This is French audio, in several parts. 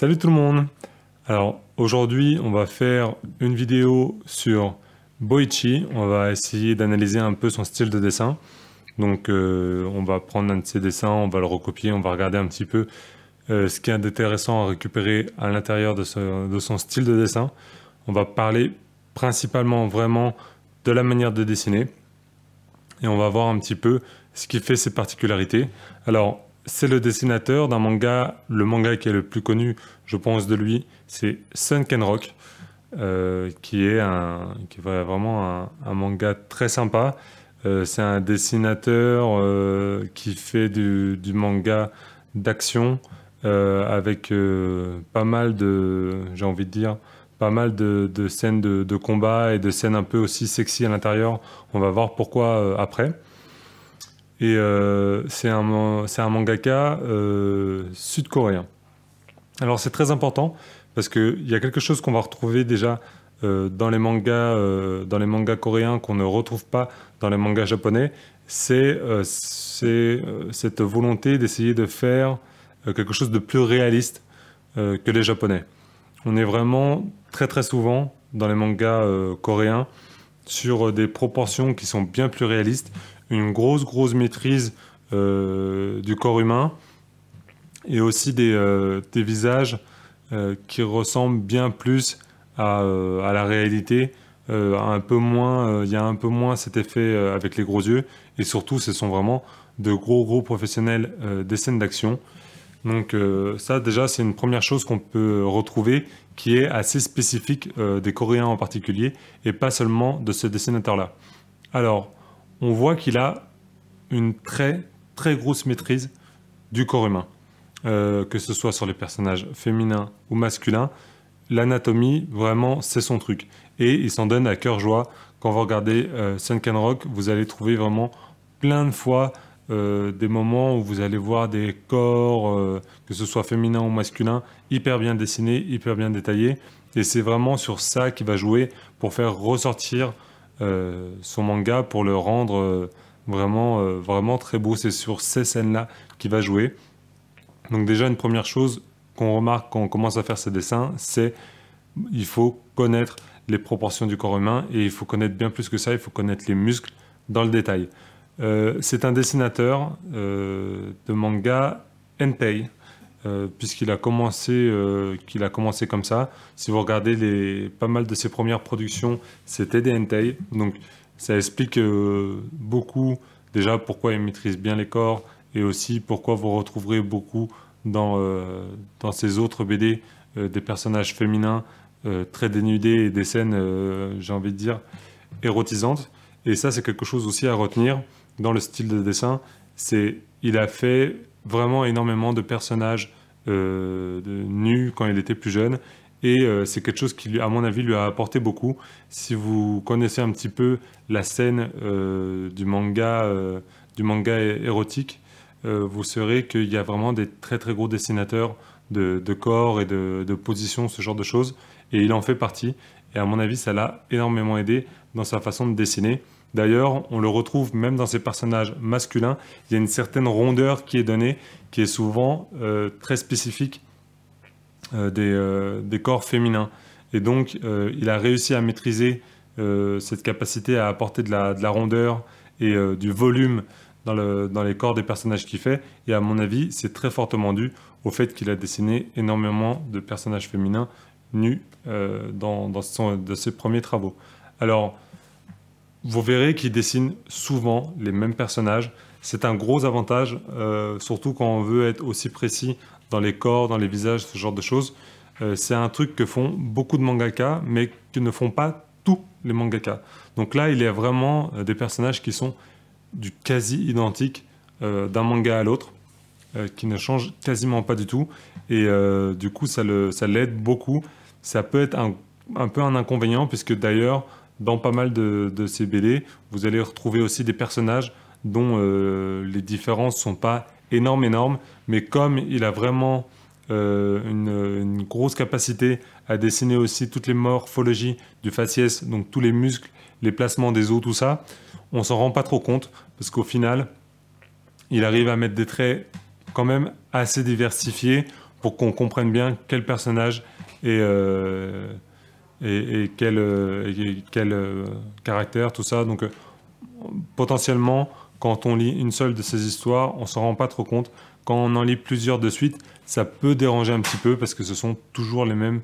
Salut tout le monde Alors aujourd'hui on va faire une vidéo sur Boichi, on va essayer d'analyser un peu son style de dessin. Donc euh, on va prendre un de ses dessins, on va le recopier, on va regarder un petit peu euh, ce qui est intéressant à récupérer à l'intérieur de, de, son style de dessin. On va parler principalement vraiment de la manière de dessiner et on va voir un petit peu ce qui fait ses particularités. Alors c'est le dessinateur d'un manga, le manga qui est le plus connu, je pense, de lui, c'est Sunken Rock, euh, qui est, vraiment un, manga très sympa. Euh, c'est un dessinateur euh, qui fait du, manga d'action avec pas mal de, j'ai envie de dire, pas mal de, scènes de, de, combat et de scènes un peu aussi sexy à l'intérieur. On va voir pourquoi après. Et euh, c'est un, mangaka euh, sud-coréen. Alors c'est très important parce qu'il y a quelque chose qu'on va retrouver déjà euh, dans, les mangas, dans les mangas coréens qu'on ne retrouve pas dans les mangas japonais, c'est cette volonté d'essayer de faire quelque chose de plus réaliste que les japonais. On est vraiment très très souvent dans les mangas coréens sur des proportions qui sont bien plus réalistes, une grosse, grosse maîtrise euh, du corps humain et aussi des, euh, des visages euh, qui ressemblent bien plus à, la réalité. un peu moins, il y a un peu moins cet effet avec les gros yeux et surtout ce sont vraiment de gros gros professionnels des scènes d'action. Donc ça déjà c'est une première chose qu'on peut retrouver qui est assez spécifique des Coréens en particulier et pas seulement de ce dessinateur là. Alors on voit qu'il a une très très grosse maîtrise du corps humain. Euh, que ce soit sur les personnages féminins ou masculins, l'anatomie, vraiment, c'est son truc. Et il s'en donne à cœur joie. Quand vous regardez euh, Sunken Rock, vous allez trouver vraiment plein de fois euh, des moments où vous allez voir des corps, que ce soit féminin ou masculin, hyper bien dessinés, hyper bien détaillés. Et c'est vraiment sur ça qu'il va jouer pour faire ressortir euh, son manga pour le rendre euh, vraiment, euh, vraiment très beau. C'est sur ces scènes-là qu'il va jouer. Donc déjà, une première chose qu'on remarque quand on commence à faire ses dessins, c'est il faut connaître les proportions du corps humain et il faut connaître bien plus que ça, il faut connaître les muscles dans le détail. c'est un dessinateur de manga Enpei. Euh, puisqu'il a commencé euh, qu'il a commencé comme ça. Si vous regardez les pas mal de ses premières productions, c'était des hentai. Donc ça explique euh, beaucoup déjà pourquoi il maîtrise bien les corps et aussi pourquoi vous retrouverez beaucoup dans dans ses autres BD des personnages féminins très dénudés et des scènes j'ai envie de dire érotisantes. Et ça c'est quelque chose aussi à retenir dans le style de dessin. C'est il a fait vraiment énormément de personnages euh, nus quand il était plus jeune. Et euh, c'est quelque chose qui, à mon avis, lui a apporté beaucoup. Si vous connaissez un petit peu la scène euh, du manga, du manga érotique, vous saurez qu'il y a vraiment des très très gros dessinateurs de, corps et de, de position, ce genre de choses. Et il en fait partie. Et à mon avis, ça l'a énormément aidé dans sa façon de dessiner. D'ailleurs, on le retrouve même dans ses personnages masculins. Il y a une certaine rondeur qui est donnée, qui est souvent euh, très spécifique euh, euh, des, corps féminins. Et donc, il a réussi à maîtriser cette capacité à apporter de la, rondeur et du volume dans, les corps des personnages qu'il fait. Et à mon avis, c'est très fortement dû au fait qu'il a dessiné énormément de personnages féminins nus dans, ses premiers travaux. Alors, vous verrez qu'il dessine souvent les mêmes personnages. C'est un gros avantage, euh, surtout quand on veut être aussi précis dans les corps, dans les visages, ce genre de choses. Euh, c'est un truc que font beaucoup de mangaka, mais que ne font pas tous les mangaka. Donc là, il y a vraiment euh, des personnages qui sont du quasi identique d'un manga à l'autre, qui ne changent quasiment pas du tout. Et du coup, ça l'aide ça beaucoup. Ça peut être un peu un inconvénient, puisque d'ailleurs, dans pas mal de, ces BD, vous allez retrouver aussi des personnages dont euh, les différences ne sont pas énormes, énormes, mais comme il a vraiment euh, une, grosse capacité à dessiner aussi toutes les morphologies du faciès, donc tous les muscles, les placements des os, tout ça, on s'en rend pas trop compte, parce qu'au final, il arrive à mettre des traits quand même assez diversifiés pour qu'on comprenne bien quel personnage est... Euh, et, quel, euh, quel euh, caractère, tout ça. Donc euh, potentiellement, quand on lit une seule de ces histoires, on s'en rend pas trop compte. Quand on en lit plusieurs de suite, ça peut déranger un petit peu parce que ce sont toujours les mêmes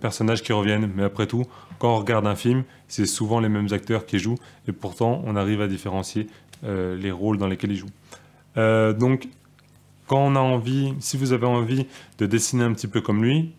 personnages qui reviennent. Mais après tout, quand on regarde un film, c'est souvent les mêmes acteurs qui jouent et pourtant on arrive à différencier les rôles dans lesquels ils jouent. donc, quand on a envie, si vous avez envie de dessiner un petit peu comme lui,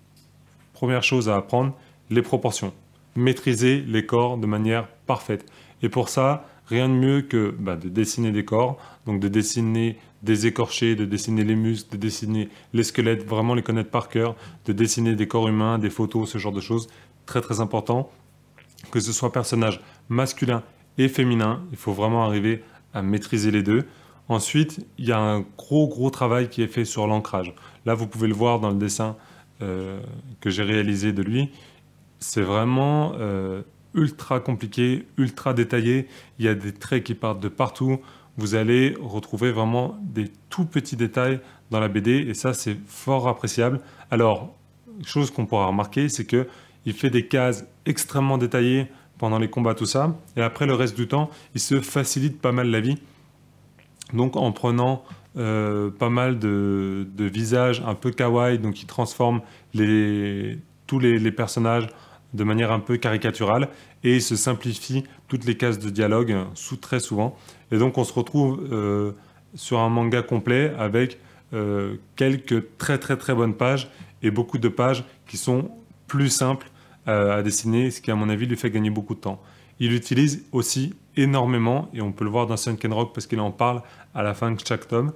première chose à apprendre, les proportions, maîtriser les corps de manière parfaite. Et pour ça, rien de mieux que bah, de dessiner des corps, donc de dessiner des écorchés, de dessiner les muscles, de dessiner les squelettes, vraiment les connaître par cœur, de dessiner des corps humains, des photos, ce genre de choses, très très important. Que ce soit personnage masculin et féminin, il faut vraiment arriver à maîtriser les deux. Ensuite, il y a un gros gros travail qui est fait sur l'ancrage. Là, vous pouvez le voir dans le dessin euh, que j'ai réalisé de lui c'est vraiment euh, ultra compliqué, ultra détaillé. Il y a des traits qui partent de partout. Vous allez retrouver vraiment des tout petits détails dans la BD et ça, c'est fort appréciable. Alors, chose qu'on pourra remarquer, c'est que il fait des cases extrêmement détaillées pendant les combats, tout ça. Et après, le reste du temps, il se facilite pas mal la vie. Donc, en prenant euh, pas mal de, visages un peu kawaii, donc il transforme tous les personnages de manière un peu caricaturale et il se simplifie toutes les cases de dialogue hein, très souvent. Et donc on se retrouve euh, sur un manga complet avec euh, quelques très très très bonnes pages et beaucoup de pages qui sont plus simples euh, à dessiner, ce qui à mon avis lui fait gagner beaucoup de temps. Il utilise aussi énormément, et on peut le voir dans Sunken Rock parce qu'il en parle à la fin de chaque tome,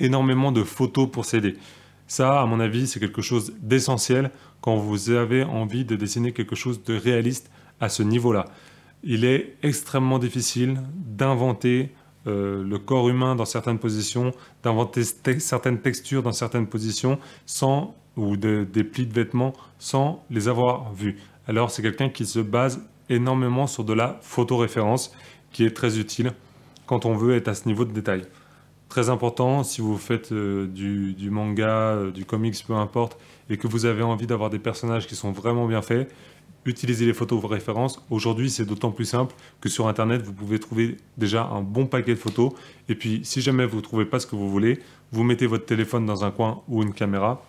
énormément de photos pour s'aider. Ça, à mon avis, c'est quelque chose d'essentiel vous avez envie de dessiner quelque chose de réaliste à ce niveau-là. Il est extrêmement difficile d'inventer euh, le corps humain dans certaines positions, d'inventer certaines textures dans certaines positions, sans ou des plis de vêtements sans les avoir vus. Alors c'est quelqu'un qui se base énormément sur de la photoréférence qui est très utile quand on veut être à ce niveau de détail. Très important, si vous faites euh, du, manga, euh, du comics, peu importe, et que vous avez envie d'avoir des personnages qui sont vraiment bien faits, utilisez les photos références. Aujourd'hui, c'est d'autant plus simple que sur Internet, vous pouvez trouver déjà un bon paquet de photos. Et puis, si jamais vous ne trouvez pas ce que vous voulez, vous mettez votre téléphone dans un coin ou une caméra,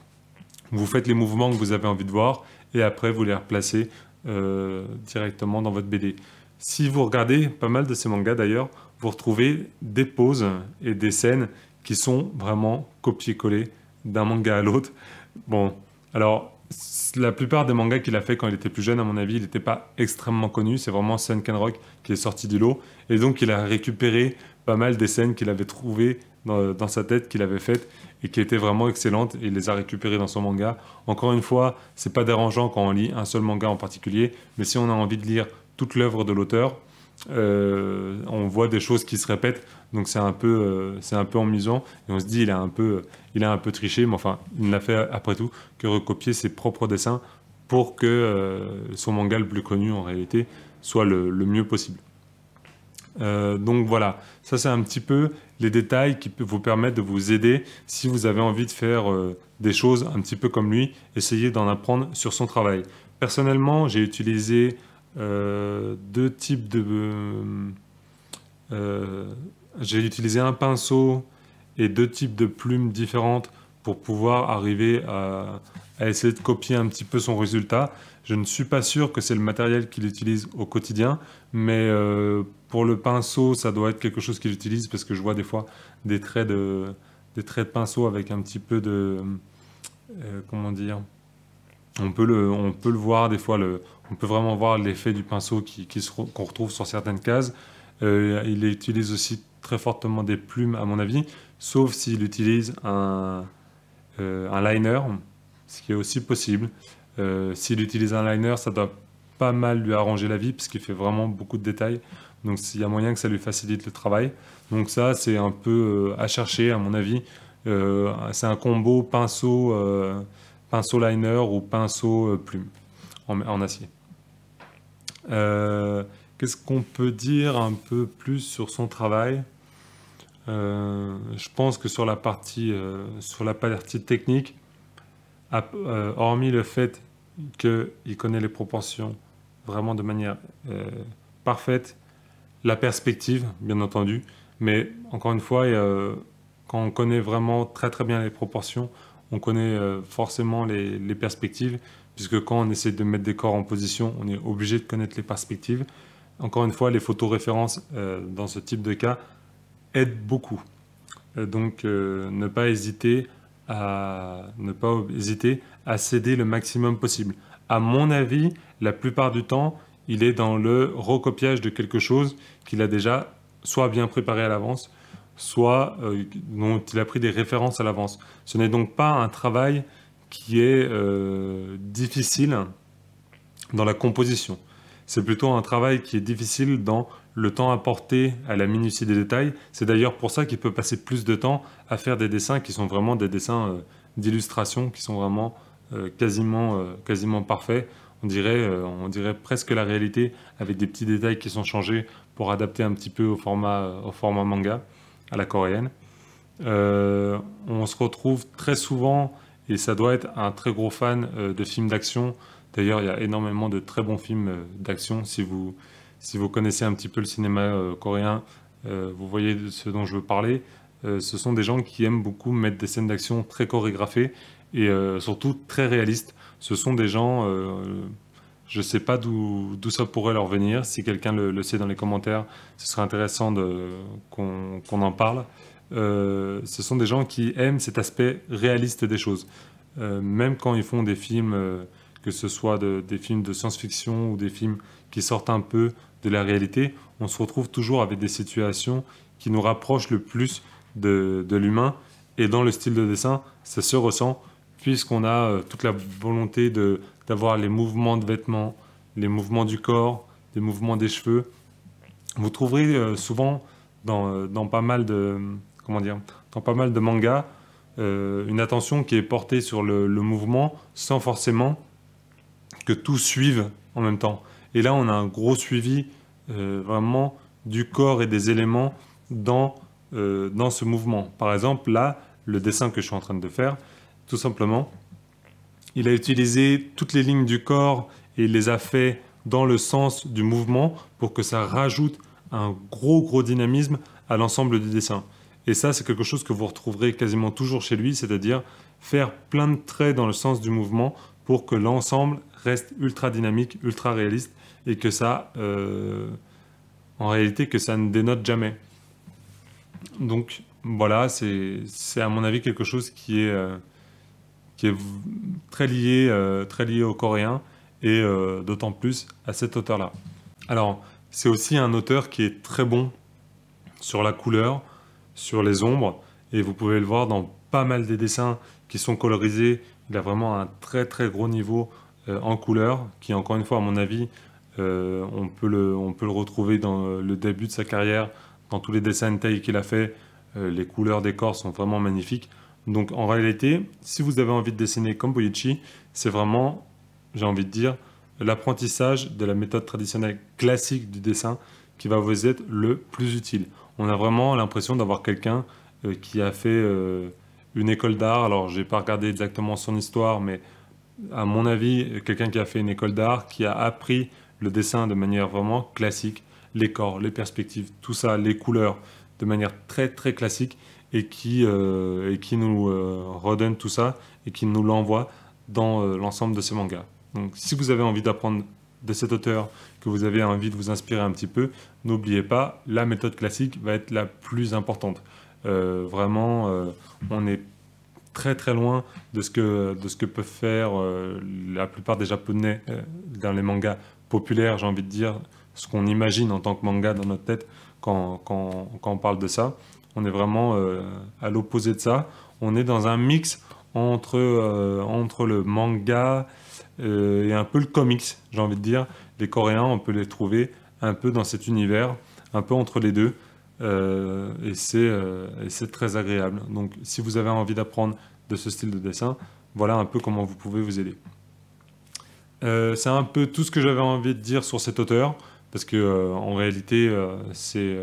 vous faites les mouvements que vous avez envie de voir, et après, vous les replacez euh, directement dans votre BD. Si vous regardez pas mal de ces mangas d'ailleurs, vous retrouvez des pauses et des scènes qui sont vraiment copier-coller d'un manga à l'autre. Bon, alors la plupart des mangas qu'il a fait quand il était plus jeune, à mon avis, il n'était pas extrêmement connu. C'est vraiment Sunken Rock qui est sorti du lot. Et donc, il a récupéré pas mal des scènes qu'il avait trouvées dans, sa tête, qu'il avait faites et qui étaient vraiment excellentes. Et il les a récupérées dans son manga. Encore une fois, ce n'est pas dérangeant quand on lit un seul manga en particulier, mais si on a envie de lire toute l'œuvre de l'auteur, euh, on voit des choses qui se répètent. Donc c'est un peu, euh, amusant et on se dit il a un peu, triché, mais enfin il n'a fait après tout que recopier ses propres dessins pour que euh, son manga le plus connu en réalité soit le, mieux possible. donc voilà, ça c'est un petit peu les détails qui peuvent vous permettre de vous aider si vous avez envie de faire des choses un petit peu comme lui, essayez d'en apprendre sur son travail. Personnellement, j'ai utilisé euh, deux types de... Euh, euh, j'ai utilisé un pinceau et deux types de plumes différentes pour pouvoir arriver à, essayer de copier un petit peu son résultat. Je ne suis pas sûr que c'est le matériel qu'il utilise au quotidien, mais pour le pinceau, ça doit être quelque chose qu'il utilise parce que je vois des fois des traits de, des traits de pinceau avec un petit peu de... comment dire on peut le, on peut le voir des fois, on peut vraiment voir l'effet du pinceau qu'on retrouve sur certaines cases. Euh, il utilise aussi très fortement des plumes, à mon avis, sauf s'il utilise un, euh, un, liner, ce qui est aussi possible. Euh, s'il utilise un liner, ça doit pas mal lui arranger la vie, parce qu'il fait vraiment beaucoup de détails. Donc il y a moyen que ça lui facilite le travail. Donc ça, c'est un peu à chercher, à mon avis. c'est un combo pinceau pinceau liner ou pinceau euh, plume en, acier. Euh, qu'est-ce qu'on peut dire un peu plus sur son travail euh, Je pense que sur la partie, sur la partie technique, hormis le fait qu'il connaît les proportions vraiment de manière parfaite, la perspective, bien entendu, mais encore une fois, quand on connaît vraiment très très bien les proportions, on connaît euh, forcément les, perspectives, puisque quand on essaie de mettre des corps en position, on est obligé de connaître les perspectives. Encore une fois, les photos références euh, dans ce type de cas aident beaucoup. Euh, donc, ne pas hésiter à ne pas hésiter à céder le maximum possible. À mon avis, la plupart du temps, il est dans le recopiage de quelque chose qu'il a déjà soit bien préparé à l'avance, soit euh, dont il a pris des références à l'avance. Ce n'est donc pas un travail qui est euh, difficile dans la composition. C'est plutôt un travail qui est difficile dans le temps apporté à la minutie des détails. C'est d'ailleurs pour ça qu'il peut passer plus de temps à faire des dessins qui sont vraiment des dessins euh, d'illustration, qui sont vraiment quasiment, parfaits. On dirait, presque la réalité avec des petits détails qui sont changés pour adapter un petit peu au format manga à la coréenne. Euh, on se retrouve très souvent, et ça doit être un très gros fan euh, de films d'action. D'ailleurs, il y a énormément de très bons films euh, d'action. Si vous, si vous connaissez un petit peu le cinéma coréen, vous voyez ce dont je veux parler. ce sont des gens qui aiment beaucoup mettre des scènes d'action très chorégraphées et surtout très réalistes. Ce sont des gens je ne sais pas d'où ça pourrait leur venir. Si quelqu'un le, sait dans les commentaires, ce serait intéressant qu'on en parle. Euh, ce sont des gens qui aiment cet aspect réaliste des choses. Euh, même quand ils font des films, euh, que ce soit des films de science-fiction ou des films qui sortent un peu de la réalité, on se retrouve toujours avec des situations qui nous rapprochent le plus de l'humain. Et dans le style de dessin, ça se ressent puisqu'on a euh, toute la volonté d'avoir les mouvements de vêtements, les mouvements du corps, les mouvements des cheveux. Vous trouverez euh, souvent euh, dans, pas mal de comment dire, dans pas mal de mangas une attention qui est portée sur le, mouvement sans forcément que tout suive en même temps. Et là, on a un gros suivi vraiment du corps et des éléments dans, dans ce mouvement. Par exemple, là, le dessin que je suis en train de faire, tout simplement. Il a utilisé toutes les lignes du corps et il les a fait dans le sens du mouvement pour que ça rajoute un gros gros dynamisme à l'ensemble du dessin. Et ça, c'est quelque chose que vous retrouverez quasiment toujours chez lui, c'est-à-dire faire plein de traits dans le sens du mouvement pour que l'ensemble reste ultra dynamique, ultra réaliste et que ça, euh, en réalité, que ça ne dénote jamais. Donc voilà, c'est à mon avis quelque chose qui est... Euh, qui est très lié, euh, très lié au coréen et euh, d'autant plus à cet auteur-là. Alors, c'est aussi un auteur qui est très bon sur la couleur, sur les ombres, et vous pouvez le voir dans pas mal des dessins qui sont colorisés. Il a vraiment un très très gros niveau euh, en couleur, qui encore une fois, à mon avis, on, peut le, on peut le retrouver dans le début de sa carrière, dans tous les dessins de taille qu'il a fait. les couleurs des corps sont vraiment magnifiques. Donc en réalité, si vous avez envie de dessiner comme Boichi, c'est vraiment, j'ai envie de dire, l'apprentissage de la méthode traditionnelle classique du dessin qui va vous être le plus utile. On a vraiment l'impression d'avoir quelqu'un euh, qui a fait euh, une école d'art. Alors, n'ai pas regardé exactement son histoire, mais à mon avis, quelqu'un qui a fait une école d'art, qui a appris le dessin de manière vraiment classique, les corps, les perspectives, tout ça, les couleurs, de manière très très classique, euh, et qui, nous euh, redonne tout ça et qui nous l'envoie dans euh, l'ensemble de ses mangas. Donc si vous avez envie d'apprendre de cet auteur, que vous avez envie de vous inspirer un petit peu, n'oubliez pas, la méthode classique va être la plus importante. vraiment, on est très très loin de ce que, de peuvent faire la plupart des japonais dans les mangas populaires, j'ai envie de dire, ce qu'on imagine en tant que manga dans notre tête quand on parle de ça. On est vraiment euh, à l'opposé de ça. On est dans un mix entre, euh, entre le manga euh, et un peu le comics, j'ai envie de dire. Les Coréens, on peut les trouver un peu dans cet univers, un peu entre les deux. et c'est très agréable. Donc si vous avez envie d'apprendre de ce style de dessin, voilà un peu comment vous pouvez vous aider. c'est un peu tout ce que j'avais envie de dire sur cet auteur, parce que en réalité, c'est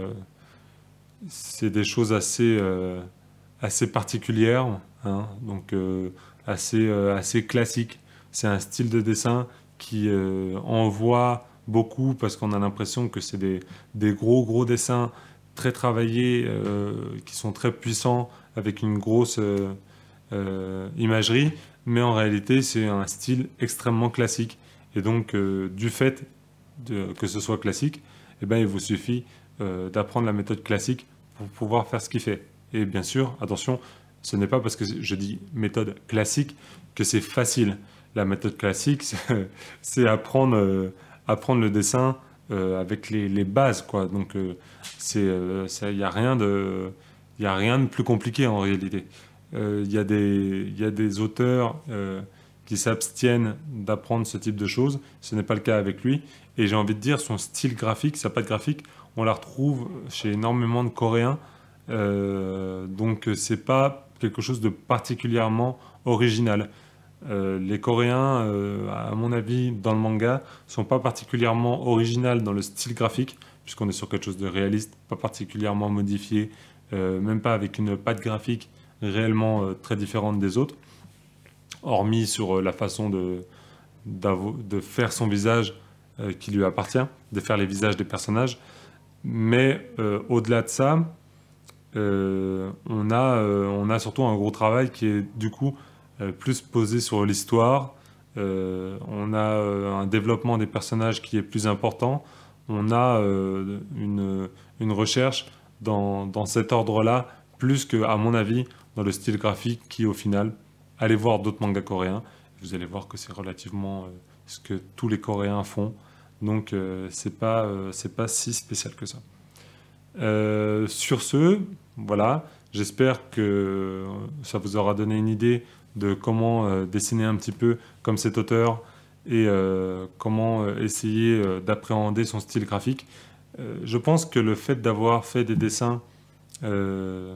c'est des choses assez, euh, assez particulières, hein, donc euh, assez, euh, assez classiques. C'est un style de dessin qui envoie beaucoup parce qu'on a l'impression que c'est des, des, gros gros dessins très travaillés qui sont très puissants avec une grosse imagerie mais en réalité c'est un style extrêmement classique et donc du fait que ce soit classique eh ben, il vous suffit d'apprendre la méthode classique pour pouvoir faire ce qu'il fait. Et bien sûr, attention, ce n'est pas parce que je dis méthode classique que c'est facile. La méthode classique, c'est apprendre, euh, apprendre le dessin euh, avec les, bases. Quoi. Donc, il euh, n'y a, rien de, a rien de plus compliqué en réalité. Il y, a des, y a des auteurs qui s'abstiennent d'apprendre ce type de choses. Ce n'est pas le cas avec lui. Et j'ai envie de dire, son style graphique, sa de graphique, on la retrouve chez énormément de Coréens. Euh, donc euh, c'est pas quelque chose de particulièrement original. Euh, les Coréens, à mon avis, dans le manga, sont pas particulièrement originales dans le style graphique, puisqu'on est sur quelque chose de réaliste, pas particulièrement modifié, même pas avec une patte graphique réellement très différente des autres, hormis sur la façon de faire son visage qui lui appartient, de faire les visages des personnages. Mais euh, au-delà de ça, euh, euh, on, a, surtout un gros travail qui est du coup plus posé sur l'histoire. on a un développement des personnages qui est plus important. On a une, recherche dans, dans cet ordre-là, plus que, à mon avis, dans le style graphique qui, au final, allez voir d'autres mangas coréens. Vous allez voir que c'est relativement ce que tous les Coréens font. Donc euh, c'est pas euh, pas si spécial que ça. Euh, sur ce, voilà, j'espère que ça vous aura donné une idée de comment dessiner un petit peu comme cet auteur et comment essayer d'appréhender son style graphique. je pense que le fait d'avoir fait des dessins de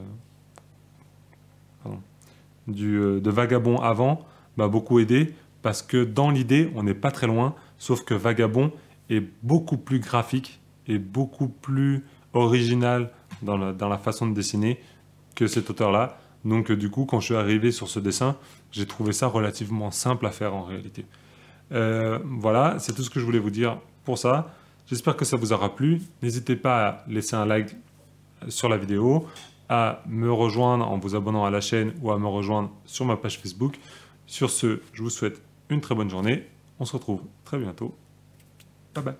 Vagabond avant m'a beaucoup aidé parce que dans l'idée, on n'est pas très loin, sauf que Vagabond beaucoup plus graphique et beaucoup plus original dans la, façon de dessiner que cet auteur-là. Donc euh, du coup, quand je suis arrivé sur ce dessin, j'ai trouvé ça relativement simple à faire en réalité. Euh, voilà, c'est tout ce que je voulais vous dire pour ça. J'espère que ça vous aura plu. N'hésitez pas à laisser un like sur la vidéo, à me rejoindre en vous abonnant à la chaîne ou à me rejoindre sur ma page Facebook. Sur ce, je vous souhaite une très bonne journée. On se retrouve très bientôt Vabbè.